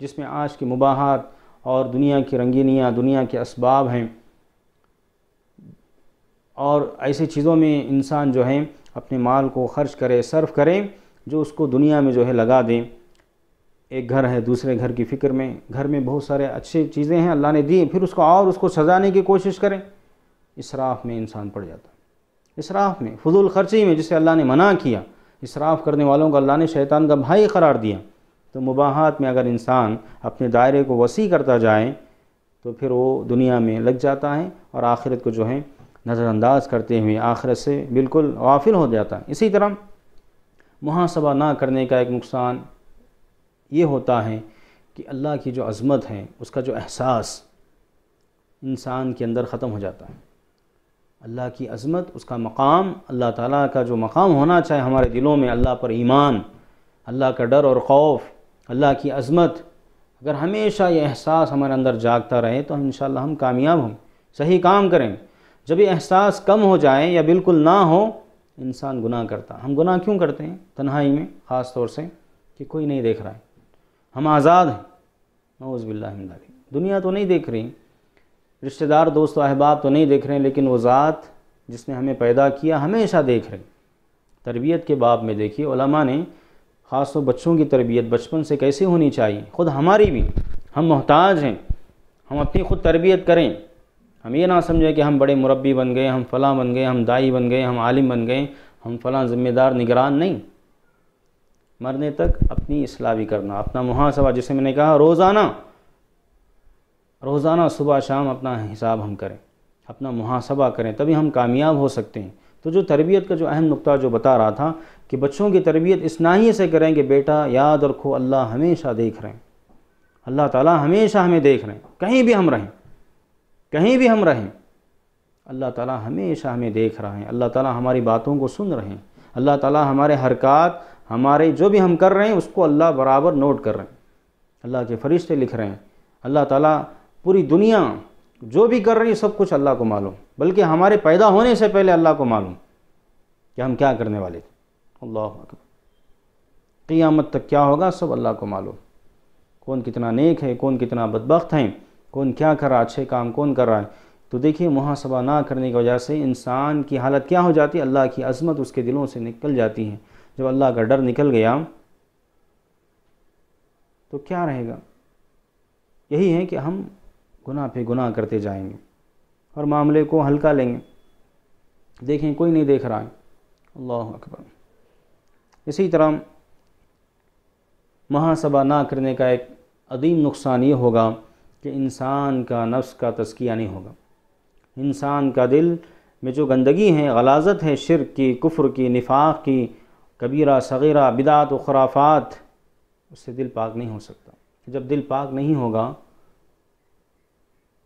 जिसमें आज की मुबाहत और दुनिया की रंगीनियाँ दुनिया के इसबाब हैं और ऐसी चीज़ों में इंसान जो है अपने माल को ख़र्च करे सर्व करें जो उसको दुनिया में जो है लगा दें एक घर है दूसरे घर की फ़िक्र में घर में बहुत सारे अच्छे चीज़ें हैं अल्लाह ने दी फिर उसको और उसको सजाने की कोशिश करें इसराफ़ में इंसान पड़ जाता है इसराफ़ में फजूल खर्ची में जिसे अल्लाह ने मना किया इसराफ़ करने वालों को अल्लाह ने शैतान का भाई करार दिया तो मुबाहत में अगर इंसान अपने दायरे को वसी करता जाए तो फिर वो दुनिया में लग जाता है और आखिरत को जो है नज़रअंदाज करते हुए आखिरत से बिल्कुल गाफिल हो जाता है इसी तरह मुहासबा ना करने का एक नुकसान ये होता है कि अल्लाह की जो अज़मत है उसका जो एहसास इंसान के अंदर ख़त्म हो जाता है अल्लाह की अज़मत उसका मकाम अल्लाह ताला का जो मकाम होना चाहिए हमारे दिलों में अल्लाह पर ईमान अल्लाह का डर और खौफ अल्लाह की अज़मत अगर हमेशा ये एहसास हमारे अंदर जागता रहे तो इन हम कामयाब हों सही काम करें जब ये एहसास कम हो जाए या बिल्कुल ना हो इंसान गुनाह करता हम गुनाह क्यों करते हैं तन्हाई में ख़ास तौर से कि कोई नहीं देख रहा है हम आज़ाद हैं नौज़बिल्लादारी दुनिया तो नहीं देख रही रिश्तेदार दोस्त अहबाब तो नहीं देख रहे हैं लेकिन वो ज़ात जिसने हमें पैदा किया हमेशा देख रहे तरबियत के बाब में देखिए ने खास तो बच्चों की तरबियत बचपन से कैसे होनी चाहिए ख़ुद हमारी भी हम मोहताज हैं हम अपनी ख़ुद तरबियत करें हम ये ना समझें कि हम बड़े मुरबी बन गए हम फ़लाँ बन गए हम दाई बन गए हम आलिम बन गए हम फ़लाँ ज़िम्मेदार निगरान नहीं मरने तक अपनी इसलावी भी करना अपना मुहासवा जिसे मैंने कहा रोज़ाना रोज़ाना सुबह शाम अपना हिसाब हम करें अपना मुहासबा करें तभी हम कामयाब हो सकते हैं तो जो तरबियत का जो अहम नुकता जो बता रहा था कि बच्चों की तरबियत इस नाही से करें कि बेटा याद रखो अल्लाह हमेशा देख रहे हैं अल्लाह ताला हमेशा हमें देख रहे हैं कहीं भी हम रहें कहीं भी हम रहें अल्लाह ताला हमेशा हमें देख रहे हैं अल्लाह ताला हमारी बातों को सुन रहे हैं अल्लाह ताला हमारे हरकत हमारे जो भी हम कर रहे हैं उसको अल्लाह बराबर नोट कर रहे हैं अल्लाह के फरिश्ते लिख रहे हैं अल्लाह ताली पूरी दुनिया जो भी कर रही है सब कुछ अल्लाह को मालूम बल्कि हमारे पैदा होने से पहले अल्लाह को मालूम कि हम क्या करने वाले थे अल्लाह क़ियामत तक क्या होगा सब अल्लाह को मालूम कौन कितना नेक है कौन कितना बदबख्त हैं कौन क्या कर रहा है अच्छे काम कौन कर रहा है तो देखिए मुहासबा ना करने की वजह से इंसान की हालत क्या हो जाती है अल्लाह की अजमत उसके दिलों से निकल जाती है जब अल्लाह का डर निकल गया तो क्या रहेगा यही है कि हम गुनाह पे गुनाह करते जाएंगे और मामले को हल्का लेंगे देखें कोई नहीं देख रहा है अल्लाह अकबर इसी तरह महासभा ना करने का एक अदीम नुकसान ये होगा कि इंसान का नफ्स का तस्किया नहीं होगा इंसान का दिल में जो गंदगी है गलाजत है शिरक की कुफ्र की निफाक की कबीरा सगीरा बिदात व खराफात उससे दिल पाक नहीं हो सकता जब दिल पाक नहीं होगा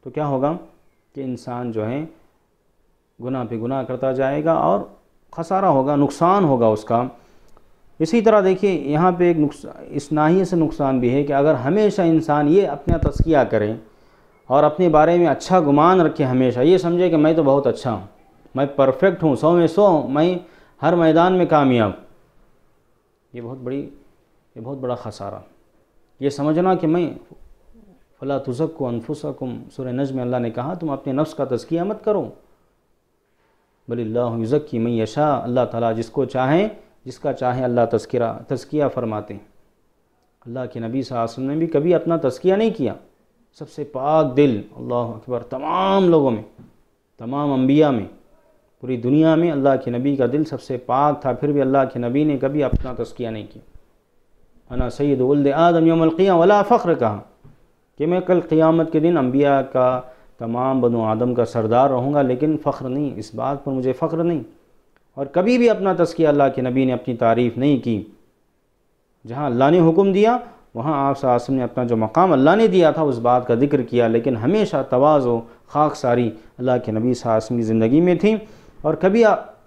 तो क्या होगा कि इंसान जो है गुनाह पे गुनाह करता जाएगा और खसारा होगा नुकसान होगा उसका इसी तरह देखिए यहाँ पे एक नुकसान इस नाहिए से नुकसान भी है कि अगर हमेशा इंसान ये अपना तस्किया करें और अपने बारे में अच्छा गुमान रखे हमेशा ये समझे कि मैं तो बहुत अच्छा हूँ मैं परफेक्ट हूँ सौ में सौ मैं हर मैदान में कामयाब ये बहुत बड़ी ये बहुत बड़ा खसारा ये समझना कि मैं फला तुजक को अनफुसकुम सुर नज में अल्लाह ने कहा तुम अपने नफ्स का तस्किया मत करो भले युज़क की मैं यशा अल्लाह ताला जिसको चाहें जिसका चाहें अल्लाह तस्करा तस्किया फरमाते हैं अल्लाह के नबी सासम ने भी कभी अपना तस्किया नहीं किया सबसे पाक दिल अल्लाह अकबर तमाम लोगों में तमाम अम्बिया में पूरी दुनिया में अल्लाह के नबी का दिल सबसे पाक था फिर भी अल्लाह के नबी ने कभी अपना तस्किया नहीं किया अना सैद उल्द आदम यमलकिया वला फ़ख्र कहा कि मैं कल क़ियामत के दिन अम्बिया का तमाम बनो आदम का सरदार रहूँगा लेकिन फ़ख्र नहीं इस बात पर मुझे फ़ख्र नहीं और कभी भी अपना तस्किया अल्लाह के नबी ने अपनी तारीफ़ नहीं की जहाँ अल्लाह ने हुक्म दिया वहाँ आप सासम ने अपना जो मकाम अल्लाह ने दिया था उस बात का जिक्र किया लेकिन हमेशा तोज़ो खाक सारी अल्लाह के नबी सासम की ज़िंदगी में थी और कभी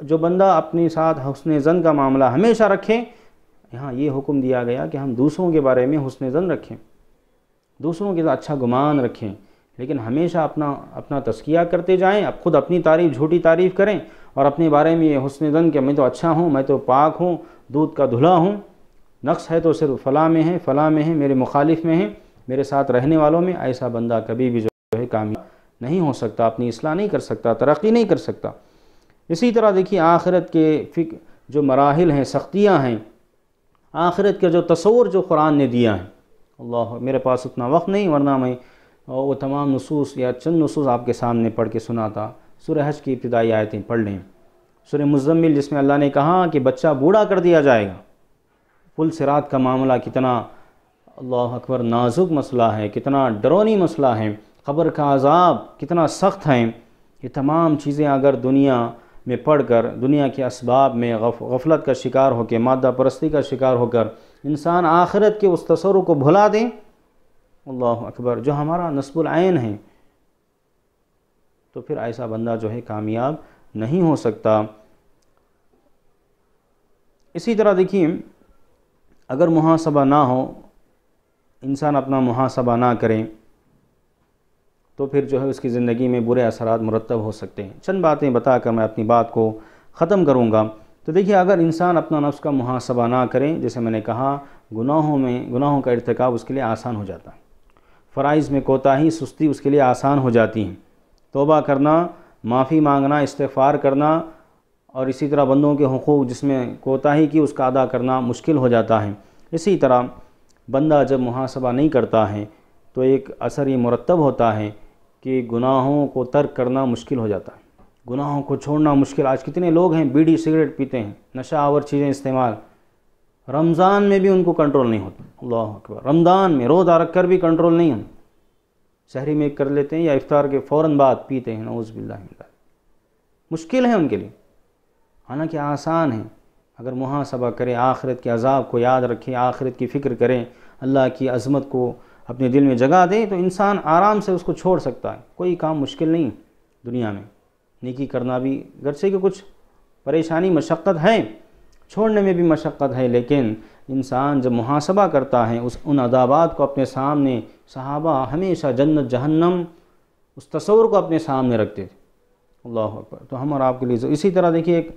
जो बंदा अपने साथ हसन जन का मामला हमेशा रखें यहाँ ये हुक्म दिया गया कि हम दूसरों के बारे में हसन जन रखें दूसरों के साथ अच्छा गुमान रखें लेकिन हमेशा अपना अपना तस्किया करते जाएं अब खुद अपनी तारीफ़ झूठी तारीफ़ करें और अपने बारे में ये हुसन दन कि मैं तो अच्छा हूँ मैं तो पाक हूँ दूध का धुला हूँ नक्श है तो सिर्फ फ़लाँ में है फ़लाँ में है मेरे मुखालिफ में है मेरे साथ रहने वालों में ऐसा बंदा कभी भी जो है कामयाब नहीं हो सकता अपनी असलाह नहीं कर सकता तरक्की नहीं कर सकता इसी तरह देखिए आखिरत के फिक जो मराहल हैं सख्तियाँ हैं आखिरत का जो तस्वर जो कुरान ने दिया है अल्लाह मेरे पास उतना वक्त नहीं वरना मैं वो तमाम नसूस या चंद नसूस आपके सामने पढ़ के सुनाता सुर हज की इब्तदाई आयतें पढ़ लें सुर मुजम्मिल जिसमें अल्लाह ने कहा कि बच्चा बूढ़ा कर दिया जाएगा पुल सिरात का मामला कितना अल्लाह अकबर नाजुक मसला है कितना डरौनी मसला है ख़बर का अजाब कितना सख्त है ये तमाम चीज़ें अगर दुनिया में पढ़ कर दुनिया के इसबाब में गफलत का शिकार होकर मादा परस्ती का शिकार होकर इंसान आखिरत के उस तसर को भुला दें अल्लाह अकबर जो हमारा नस्बुलैन है तो फिर ऐसा बंदा जो है कामयाब नहीं हो सकता इसी तरह देखिए अगर मुहासबा ना हो इंसान अपना मुहासबा ना करें तो फिर जो है उसकी ज़िंदगी में बुरे असरात मुरतब हो सकते हैं चंद बातें बता कर मैं अपनी बात को ख़त्म करूँगा तो देखिए अगर इंसान अपना नफ्स का मुहासबा ना करें जैसे मैंने कहा गुनाहों में गुनाहों का इरतकब उसके लिए आसान हो जाता है फ़राइज़ में कोताही सुस्ती उसके लिए आसान हो जाती है तोबा करना माफ़ी मांगना इस्तफ़ार करना और इसी तरह बंदों के हकूक़ जिसमें कोताही की उसका अदा करना मुश्किल हो जाता है इसी तरह बंदा जब मुहासबा नहीं करता है तो एक असर ये मुरतब होता है कि गुनाहों को तर्क करना मुश्किल हो जाता है गुनाहों को छोड़ना मुश्किल आज कितने लोग हैं बीड़ी सिगरेट पीते हैं नशा आवर चीज़ें इस्तेमाल रमज़ान में भी उनको कंट्रोल नहीं होता अल्लाह अकबर रमज़ान में रोज़ा रख कर भी कंट्रोल नहीं होता शहरी में कर लेते हैं या इफ्तार के फ़ौर बाद पीते हैं नौज़बिल्ला मुश्किल है उनके लिए हालांकि आसान है अगर मुहासबा करें आखिरत के अजाब को याद रखें आखिरत की फ़िक्र करें अल्लाह की अजमत को अपने दिल में जगा दें तो इंसान आराम से उसको छोड़ सकता है कोई काम मुश्किल नहीं दुनिया में निकी करना भी घर से कुछ परेशानी मशक्क़त है छोड़ने में भी मशक्क़त है लेकिन इंसान जब मुहासबा करता है उस उन अदाबात को अपने सामने सहाबा हमेशा जन्नत जहन्नम उस तस्वर को अपने सामने रखते थे अल्लाह पर तो हम और आपके लिए इसी तरह देखिए एक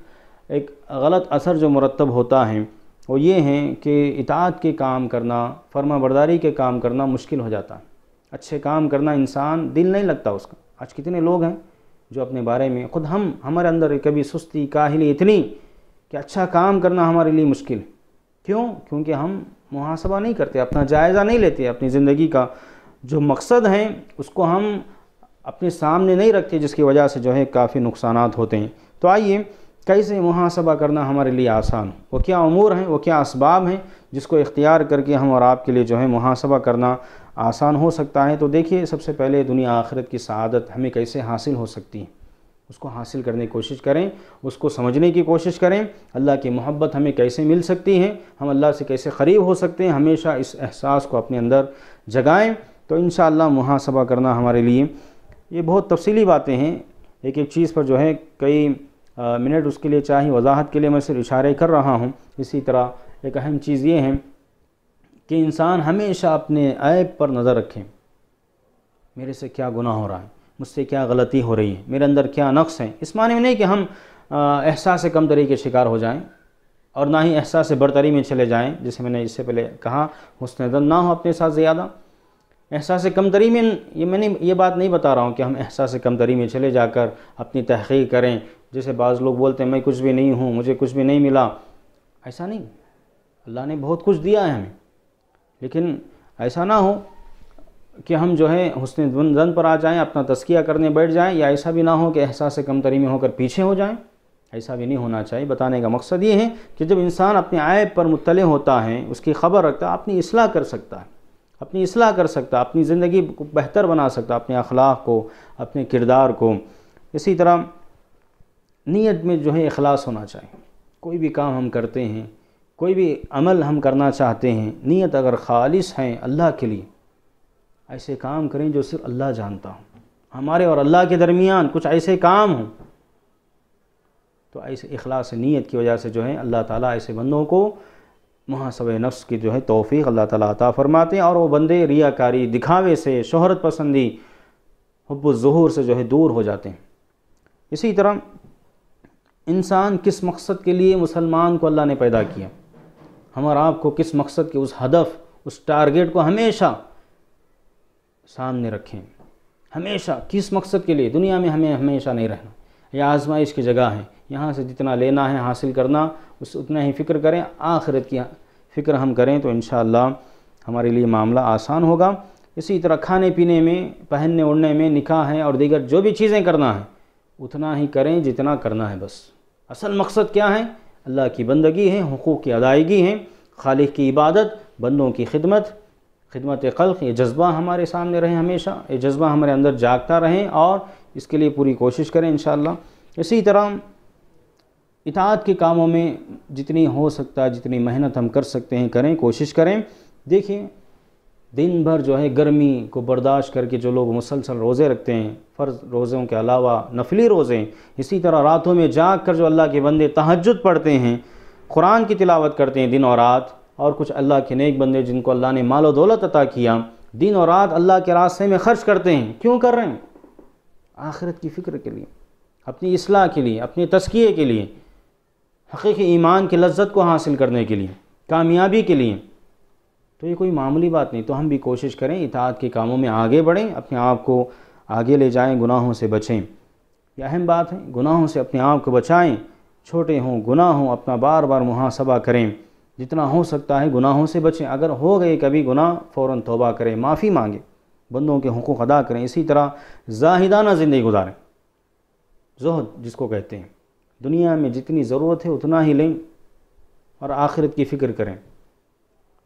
एक गलत असर जो मुरतब होता है वो ये हैं कि इतात के काम करना फर्मा बरदारी के काम करना मुश्किल हो जाता है अच्छे काम करना इंसान दिल नहीं लगता उसका आज कितने लोग हैं जो अपने बारे में खुद हम हमारे अंदर कभी सुस्ती काहली इतनी कि अच्छा काम करना हमारे लिए मुश्किल क्यों क्योंकि हम मुहासबा नहीं करते अपना जायज़ा नहीं लेते अपनी ज़िंदगी का जो मकसद है उसको हम अपने सामने नहीं रखते जिसकी वजह से जो है काफ़ी नुकसान होते हैं तो आइए कैसे मुहासबा करना हमारे लिए आसान वो क्या अमूर हैं वो क्या इसबाब हैं जिसको इख्तियार करके हम और आपके लिए जो है मुहासबा करना आसान हो सकता है तो देखिए सबसे पहले दुनिया आखिरत की शहादत हमें कैसे हासिल हो सकती है उसको हासिल करने की कोशिश करें उसको समझने की कोशिश करें अल्लाह की मोहब्बत हमें कैसे मिल सकती है हम अल्लाह से कैसे करीब हो सकते हैं हमेशा इस एहसास को अपने अंदर जगाएं तो इन मुहासबा करना हमारे लिए ये बहुत तफसीली बातें हैं एक एक चीज़ पर जो है कई मिनट उसके लिए चाहिए वजाहत के लिए मैं सिर्फ इशारे कर रहा हूँ इसी तरह एक अहम चीज़ ये है कि इंसान हमेशा अपने ऐप पर नज़र रखे मेरे से क्या गुनाह हो रहा है मुझसे क्या गलती हो रही है मेरे अंदर क्या नक्स है इस माने में नहीं कि हम एहसास से कम तरीके के शिकार हो जाएं और ना ही एहसास से बरतरी में चले जाएं जैसे मैंने इससे पहले कहा हुसन ना हो अपने साथ ज़्यादा एहसास से कम तरी में ये मैंने ये बात नहीं बता रहा हूँ कि हम एहसास से कम तरी में चले जाकर अपनी तहकीक करें जैसे बाज़ लोग बोलते हैं मैं कुछ भी नहीं हूँ मुझे कुछ भी नहीं मिला ऐसा नहीं अल्लाह ने बहुत कुछ दिया है हमें लेकिन ऐसा ना हो कि हम जो है हुसन रन पर आ जाएं अपना तस्किया करने बैठ जाएं या ऐसा भी ना हो कि एहसास कमतरी में होकर पीछे हो जाएं ऐसा भी नहीं होना चाहिए बताने का मकसद ये है कि जब इंसान अपने आयब पर मुतल होता है उसकी खबर रखता है अपनी असलाह कर सकता है अपनी असलाह कर सकता है अपनी ज़िंदगी को बेहतर बना सकता अपने अखलाक को अपने किरदार को इसी तरह नीयत में जो है अखलास होना चाहिए कोई भी काम हम करते हैं कोई भी अमल हम करना चाहते हैं नीयत अगर ख़ालस हैं अल्लाह के लिए ऐसे काम करें जो सिर्फ अल्लाह जानता हो हमारे और अल्लाह के दरमियान कुछ ऐसे काम हों तो ऐसे अखलास नीयत की वजह से जो है अल्लाह ताला ऐसे बंदों को महासब नफ्स की जो है तोफ़ी अल्लाह ताला अता फ़रमाते हैं और वो बंदे रियाकारी दिखावे से शहरत पसंदी हब्बुलूर से जो है दूर हो जाते हैं इसी तरह इंसान किस मकसद के लिए मुसलमान को अल्लाह ने पैदा किया हम और आपको किस मकसद के उस हदफ उस टारगेट को हमेशा सामने रखें हमेशा किस मकसद के लिए दुनिया में हमें हमेशा नहीं रहना यह आजमाइश की जगह है यहाँ से जितना लेना है हासिल करना उस उतना ही फ़िक्र करें आखिरत की फ़िक्र हम करें तो इन हमारे लिए मामला आसान होगा इसी तरह खाने पीने में पहनने ओढ़ने में निकाह है और दीगर जो भी चीज़ें करना है उतना ही करें जितना करना है बस असल मकसद क्या है अल्लाह की बंदगी है हकूक़ की अदायगी है खालिक की इबादत बंदों की खिदमत खिदमत खल्क ये जज्बा हमारे सामने रहें हमेशा ये जज्बा हमारे अंदर जागता रहें और इसके लिए पूरी कोशिश करें इन इसी तरह इतात के कामों में जितनी हो सकता है जितनी मेहनत हम कर सकते हैं करें कोशिश करें देखिए दिन भर जो है गर्मी को बर्दाश्त करके जो लोग मुसलसल रोज़े रखते हैं फ़र्ज़ रोज़ों के अलावा नफली रोज़े इसी तरह रातों में जाग कर जो अल्लाह के बंदे तहजद पढ़ते हैं कुरान की तिलावत करते हैं दिन और रात और कुछ अल्लाह के नेक बंदे जिनको अल्लाह ने मालो दौलत अता किया दिन और रात अल्लाह के रास्ते में ख़र्च करते हैं क्यों कर रहे हैं आखिरत की फ़िक्र के लिए अपनी असलाह के लिए अपने तस्किए के लिए हकीकी ईमान की लज्जत को हासिल करने के लिए कामयाबी के लिए तो ये कोई मामूली बात नहीं तो हम भी कोशिश करें इतात के कामों में आगे बढ़ें अपने आप को आगे ले जाएं गुनाहों से बचें यह अहम बात है गुनाहों से अपने आप को बचाएं छोटे हों गुनाह हों अपना बार बार मुहासबा करें जितना हो सकता है गुनाहों से बचें अगर हो गए कभी गुनाह फ़ौर तोबा करें माफ़ी मांगें बंदों के हकूक़ अदा करें इसी तरह जाहिदाना ज़िंदगी गुजारें जहद जिसको कहते हैं दुनिया में जितनी ज़रूरत है उतना ही लें और आखिरत की फ़िक्र करें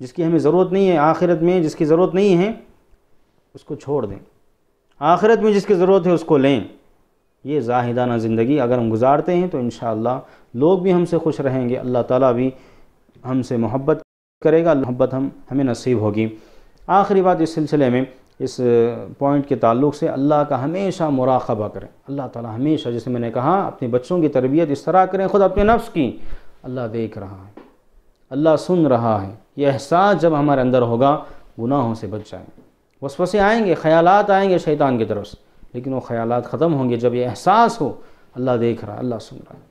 जिसकी हमें ज़रूरत नहीं है आखिरत में जिसकी ज़रूरत नहीं है उसको छोड़ दें आखिरत में जिसकी ज़रूरत है उसको लें ये जाहिदाना ज़िंदगी अगर हम गुजारते हैं तो इन लोग भी हमसे खुश रहेंगे अल्लाह ताला भी हमसे मोहब्बत करेगा मोहब्बत हम हमें नसीब होगी आखिरी बात इस सिलसिले में इस पॉइंट के ताल्लुक से अल्लाह का हमेशा मुराकबा करें अल्लाह ताला हमेशा जैसे मैंने कहा अपने बच्चों की तरबियत इस तरह करें ख़ुद अपने नफ्स की अल्लाह देख रहा है अल्लाह सुन रहा है ये एहसास जब हमारे अंदर होगा गुनाहों से बच जाएंगे वसवसे आएंगे ख्यालात आएंगे शैतान की तरफ से लेकिन वो ख्यालात ख़त्म होंगे जब ये एहसास हो अल्लाह देख रहा है अल्लाह सुन रहा है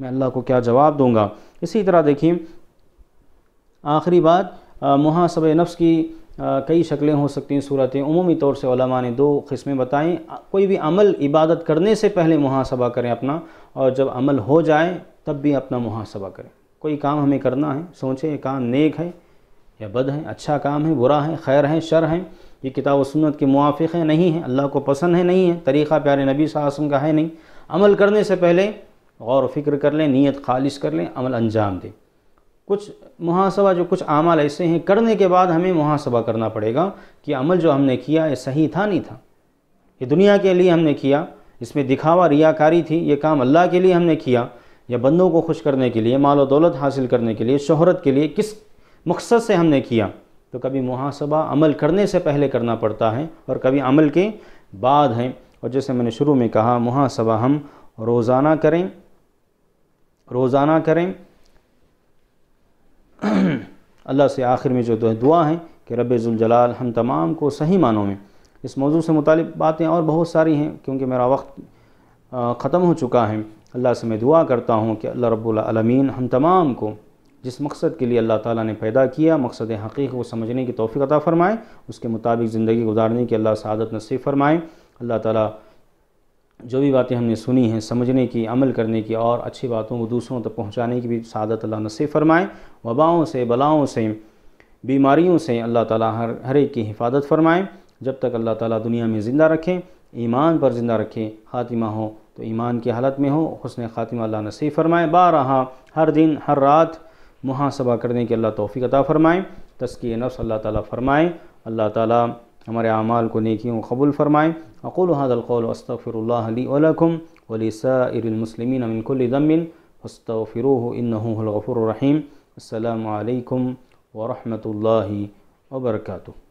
मैं अल्लाह को क्या जवाब दूंगा इसी तरह देखिए आखिरी बात मुहासब नफ्स की आ, कई शक्लें हो सकती हैं सूरतें उमूमी तौर से ने दो किस्में बताएं कोई भी अमल इबादत करने से पहले मुहासबा करें अपना और जब अमल हो जाए तब भी अपना मुहासबा करें कोई काम हमें करना है सोचें काम नेक है या बद हैं अच्छा काम है बुरा है खैर है शर है ये किताब सुन्नत के मुआफ़ है नहीं है अल्लाह को पसंद है नहीं है तरीक़ा प्यारे नबी सासम का है नहीं अमल करने से पहले गौर फिक्र कर लें नीयत खालिश कर लें अमल अंजाम दें कुछ मुहासबा जो कुछ अमाल ऐसे हैं करने के बाद हमें मुहासबा करना पड़ेगा कि अमल जो हमने किया ये सही था नहीं था ये दुनिया के लिए हमने किया इसमें दिखावा रियाकारी थी ये काम अल्लाह के लिए हमने किया या बंदों को खुश करने के लिए माल और दौलत हासिल करने के लिए शोहरत के लिए किस मकसद से हमने किया तो कभी मुहासबा अमल करने से पहले करना पड़ता है और कभी अमल के बाद है और जैसे मैंने शुरू में कहा मुहासबा हम रोज़ाना करें रोज़ाना करें अल्लाह से आखिर में जो दुआ है कि रबाल हम तमाम को सही मानों में इस मौजू से मुतल बातें और बहुत सारी हैं क्योंकि मेरा वक्त ख़त्म हो चुका है अल्लाह से मैं दुआ करता हूँ कि अल्लाह रब्बुल रबालमीन हम तमाम को जिस मकसद के लिए अल्लाह ताला ने पैदा किया मकसद हकीक को समझने की तोफ़ी अदा फ़रमाएँ उसके मुताबिक ज़िंदगी गुजारने की अल्लाह सदत नसीब फरमाएँ अल्लाह ताला जो भी बातें हमने सुनी हैं समझने की अमल करने की और अच्छी बातों को दूसरों तक पहुँचाने की भी सदत अल्लाह नसीब फ़रमाएँ वबाओं से बलाओं से बीमारियों से अल्लाह ताली हर हर एक की हिफाजत फरमाएँ जब तक अल्लाह ताली दुनिया में ज़िंदा रखें ईमान पर ज़िंदा रखें खातिमा हो तो ईमान की हालत में हो हसन ख़ातिमा अल्लाह नसीब फ़रमाए बारहा हर दिन हर रात मुहासबा करने की अल्लाह तौफीक अता फ़रमाएँ तस्की नफ्स अल्लाह ताली फ़रमाएँ अल्लाह ताली हमारे अमाल को नेकियों कबूल फ़रमाएँ अक़ुल हदलकौल वस्तफ़िरल्लाली वलकुम वलिसमसलिमिन अमिनकुलदमिन वस्तफ़िर इन्नफ़ुर रहीम अल्लाम वरहमल वर्का